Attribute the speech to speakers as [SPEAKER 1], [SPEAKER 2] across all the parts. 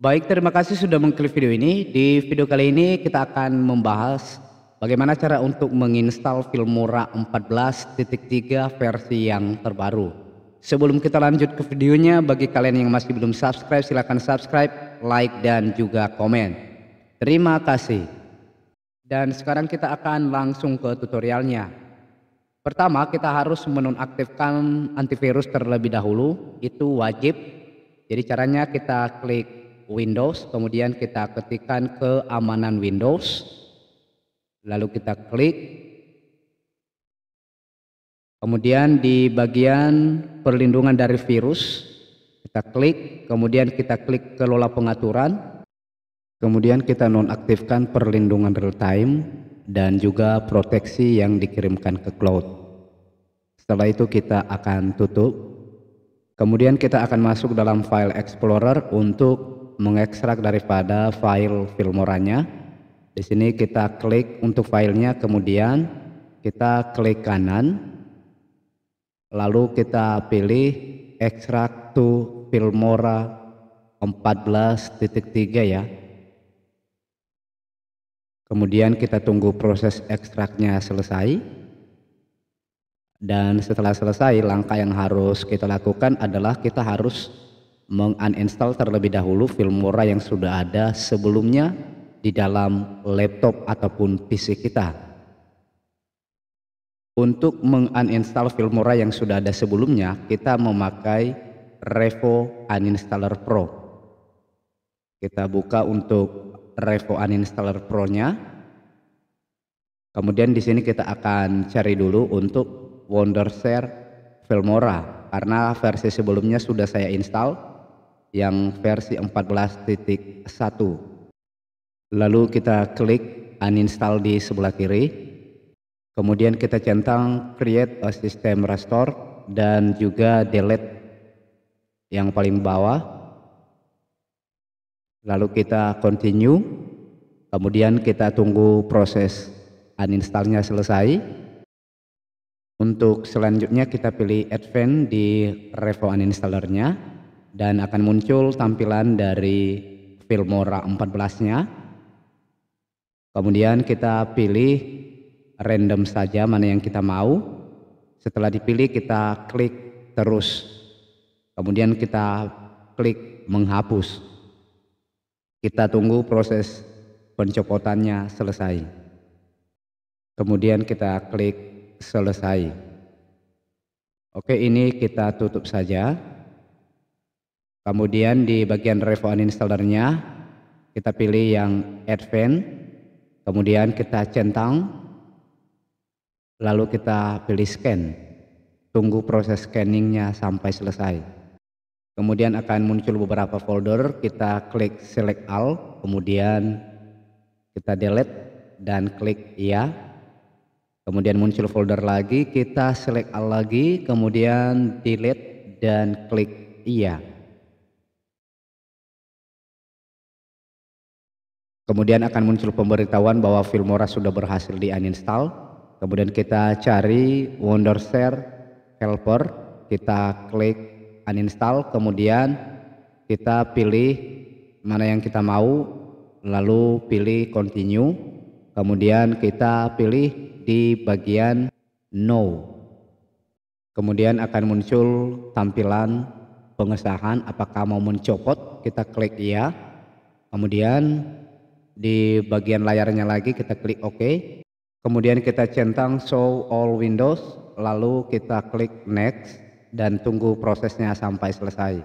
[SPEAKER 1] Baik, terima kasih sudah mengklik video ini. Di video kali ini kita akan membahas bagaimana cara untuk menginstal Filmora 14.3 versi yang terbaru. Sebelum kita lanjut ke videonya, bagi kalian yang masih belum subscribe silahkan subscribe, like dan juga komen. Terima kasih. Dan sekarang kita akan langsung ke tutorialnya. Pertama kita harus menonaktifkan antivirus terlebih dahulu, itu wajib. Jadi caranya kita klik Windows, kemudian kita ketikkan keamanan Windows, lalu kita klik. Kemudian di bagian perlindungan dari virus, kita klik, kemudian kita klik kelola pengaturan, kemudian kita nonaktifkan perlindungan real time dan juga proteksi yang dikirimkan ke cloud. Setelah itu kita akan tutup. Kemudian kita akan masuk dalam file explorer untuk mengekstrak daripada file Filmoranya. Di sini kita klik untuk filenya, kemudian kita klik kanan, lalu kita pilih ekstrak to Filmora 14.3 ya. Kemudian kita tunggu proses ekstraknya selesai. Dan setelah selesai langkah yang harus kita lakukan adalah kita harus menguninstall terlebih dahulu Filmora yang sudah ada sebelumnya di dalam laptop ataupun PC kita. Untuk menguninstall Filmora yang sudah ada sebelumnya, kita memakai Revo Uninstaller Pro. Kita buka untuk Revo Uninstaller Pro-nya. Kemudian di sini kita akan cari dulu untuk Wondershare Filmora karena versi sebelumnya sudah saya install yang versi 14.1. Lalu kita klik uninstall di sebelah kiri. Kemudian kita centang create a system restore dan juga delete yang paling bawah. Lalu kita continue. Kemudian kita tunggu proses uninstallnya selesai. Untuk selanjutnya kita pilih advance di revo uninstallernya dan akan muncul tampilan dari Filmora 14-nya. Kemudian kita pilih random saja mana yang kita mau. Setelah dipilih kita klik terus. Kemudian kita klik menghapus. Kita tunggu proses pencopotannya selesai. Kemudian kita klik selesai. Oke, ini kita tutup saja. Kemudian di bagian Revo Uninstallernya kita pilih yang Advanced, kemudian kita centang, lalu kita pilih Scan. Tunggu proses scanningnya sampai selesai. Kemudian akan muncul beberapa folder, kita klik Select All, kemudian kita delete dan klik Iya. Kemudian muncul folder lagi, kita select all lagi, kemudian delete dan klik iya. Kemudian akan muncul pemberitahuan bahwa Filmora sudah berhasil di uninstall. Kemudian kita cari Wondershare helper, kita klik uninstall, kemudian kita pilih mana yang kita mau, lalu pilih continue, kemudian kita pilih di bagian no. Kemudian akan muncul tampilan pengesahan apakah mau mencopot, kita klik iya. Kemudian di bagian layarnya lagi kita klik OK. Kemudian kita centang show all windows, lalu kita klik next dan tunggu prosesnya sampai selesai.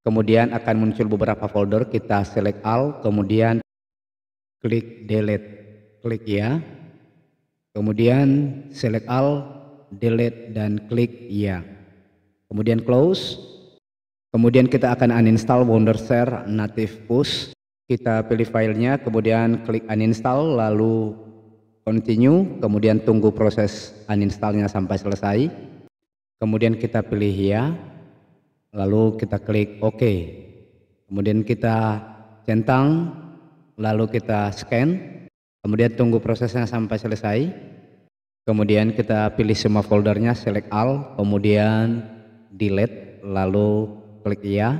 [SPEAKER 1] Kemudian akan muncul beberapa folder, kita select all, kemudian klik delete, klik ya. Kemudian select all, delete dan klik ya. Kemudian close. Kemudian kita akan uninstall Wondershare Native Push kita pilih filenya kemudian klik uninstall lalu continue kemudian tunggu proses uninstallnya sampai selesai kemudian kita pilih ya lalu kita klik OK kemudian kita centang lalu kita scan kemudian tunggu prosesnya sampai selesai kemudian kita pilih semua foldernya select all kemudian delete lalu klik ya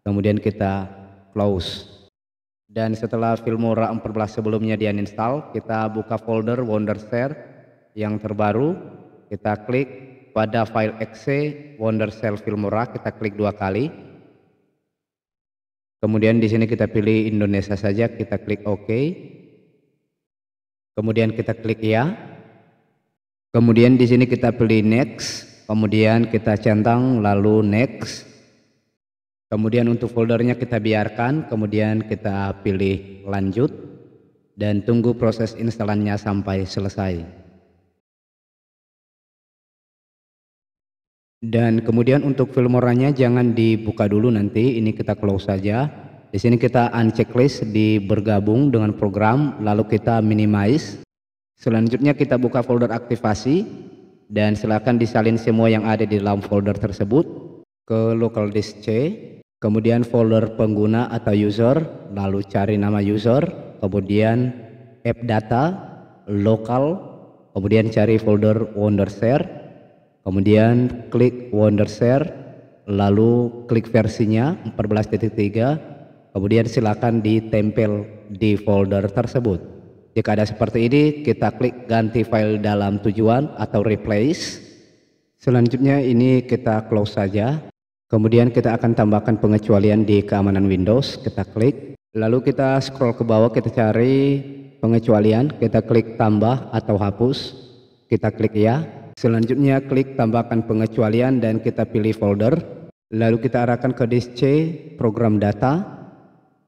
[SPEAKER 1] kemudian kita close dan setelah Filmora 14 sebelumnya di uninstall, kita buka folder Wondershare yang terbaru, kita klik pada file exe Wondershare Filmora, kita klik dua kali. Kemudian di sini kita pilih Indonesia saja, kita klik OK. Kemudian kita klik ya. Kemudian di sini kita pilih next, kemudian kita centang lalu next. Kemudian untuk foldernya kita biarkan, kemudian kita pilih lanjut dan tunggu proses instalannya sampai selesai. Dan kemudian untuk filmoranya jangan dibuka dulu nanti, ini kita close saja. Di sini kita unchecklist di bergabung dengan program, lalu kita minimize. Selanjutnya kita buka folder aktivasi dan silakan disalin semua yang ada di dalam folder tersebut ke local disk C kemudian folder pengguna atau user, lalu cari nama user, kemudian app data, lokal, kemudian cari folder Wondershare, kemudian klik Wondershare, lalu klik versinya 14.3, kemudian silakan ditempel di folder tersebut. Jika ada seperti ini, kita klik ganti file dalam tujuan atau replace. Selanjutnya ini kita close saja. Kemudian kita akan tambahkan pengecualian di keamanan Windows, kita klik. Lalu kita scroll ke bawah, kita cari pengecualian, kita klik tambah atau hapus, kita klik ya. Selanjutnya klik tambahkan pengecualian dan kita pilih folder. Lalu kita arahkan ke disk C, program data.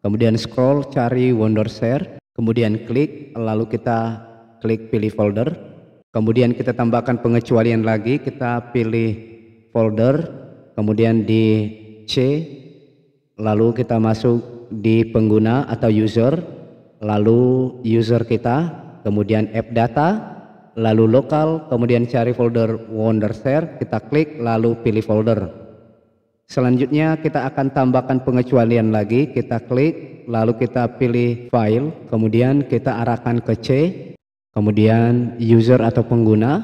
[SPEAKER 1] Kemudian scroll cari Wondershare, kemudian klik, lalu kita klik pilih folder. Kemudian kita tambahkan pengecualian lagi, kita pilih folder, kemudian di C, lalu kita masuk di pengguna atau user, lalu user kita, kemudian app data, lalu lokal, kemudian cari folder Wondershare, kita klik, lalu pilih folder. Selanjutnya kita akan tambahkan pengecualian lagi, kita klik, lalu kita pilih file, kemudian kita arahkan ke C, kemudian user atau pengguna,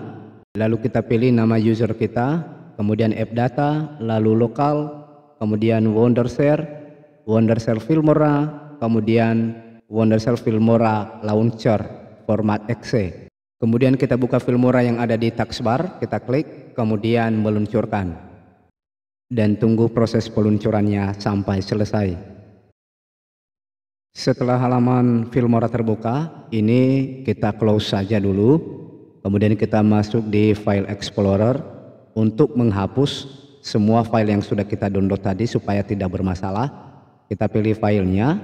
[SPEAKER 1] lalu kita pilih nama user kita, kemudian app data, lalu lokal, kemudian Wondershare, Wondershare Filmora, kemudian Wondershare Filmora Launcher format exe. Kemudian kita buka Filmora yang ada di taskbar, kita klik, kemudian meluncurkan. Dan tunggu proses peluncurannya sampai selesai. Setelah halaman Filmora terbuka, ini kita close saja dulu. Kemudian kita masuk di file explorer, untuk menghapus semua file yang sudah kita download tadi supaya tidak bermasalah. Kita pilih filenya,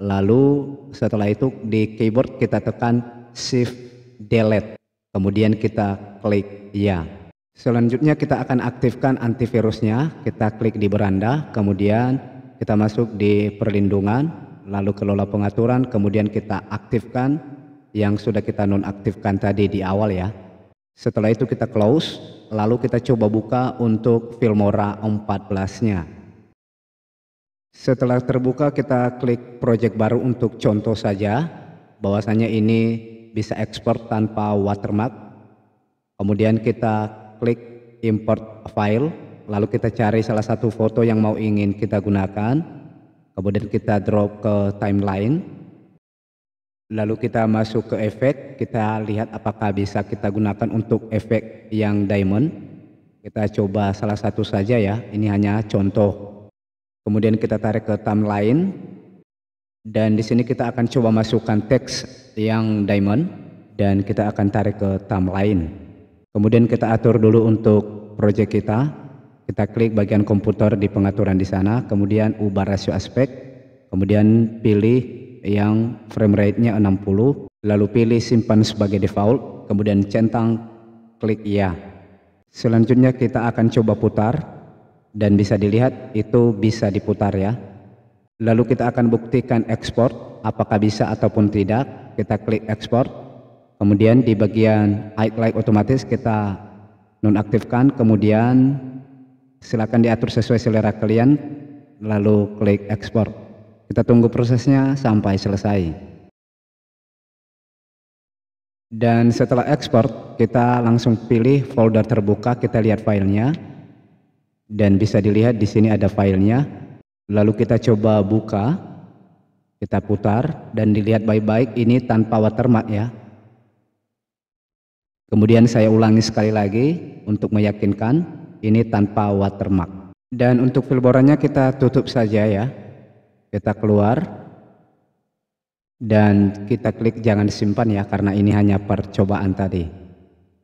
[SPEAKER 1] lalu setelah itu di keyboard kita tekan Shift Delete, kemudian kita klik Ya. Selanjutnya kita akan aktifkan antivirusnya, kita klik di beranda, kemudian kita masuk di perlindungan, lalu kelola pengaturan, kemudian kita aktifkan yang sudah kita nonaktifkan tadi di awal ya. Setelah itu kita close, Lalu kita coba buka untuk Filmora 14-nya. Setelah terbuka kita klik project baru untuk contoh saja. Bahwasanya ini bisa ekspor tanpa watermark. Kemudian kita klik import file. Lalu kita cari salah satu foto yang mau ingin kita gunakan. Kemudian kita drop ke timeline. Lalu kita masuk ke efek, kita lihat apakah bisa kita gunakan untuk efek yang diamond. Kita coba salah satu saja ya, ini hanya contoh. Kemudian kita tarik ke timeline. Dan di sini kita akan coba masukkan teks yang diamond dan kita akan tarik ke timeline. Kemudian kita atur dulu untuk project kita. Kita klik bagian komputer di pengaturan di sana, kemudian ubah rasio aspek, kemudian pilih yang frame rate-nya 60, lalu pilih simpan sebagai default, kemudian centang, klik ya Selanjutnya kita akan coba putar dan bisa dilihat itu bisa diputar ya. Lalu kita akan buktikan export apakah bisa ataupun tidak. Kita klik export. Kemudian di bagian highlight otomatis kita nonaktifkan, kemudian silakan diatur sesuai selera kalian lalu klik export. Kita tunggu prosesnya sampai selesai. Dan setelah ekspor, kita langsung pilih folder terbuka, kita lihat filenya. Dan bisa dilihat di sini ada filenya. Lalu kita coba buka, kita putar, dan dilihat baik-baik ini tanpa watermark ya. Kemudian saya ulangi sekali lagi untuk meyakinkan ini tanpa watermark. Dan untuk filborannya kita tutup saja ya kita keluar dan kita klik jangan simpan ya karena ini hanya percobaan tadi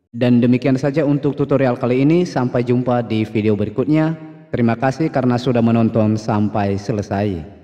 [SPEAKER 1] dan demikian saja untuk tutorial kali ini sampai jumpa di video berikutnya terima kasih karena sudah menonton sampai selesai